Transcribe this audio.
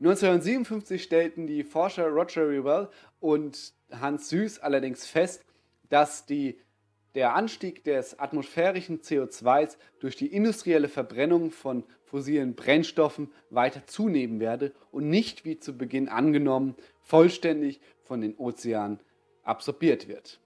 1957 stellten die Forscher Roger Rewell und Hans Süß allerdings fest, dass die, der Anstieg des atmosphärischen CO2s durch die industrielle Verbrennung von fossilen Brennstoffen weiter zunehmen werde und nicht, wie zu Beginn angenommen, vollständig von den Ozeanen absorbiert wird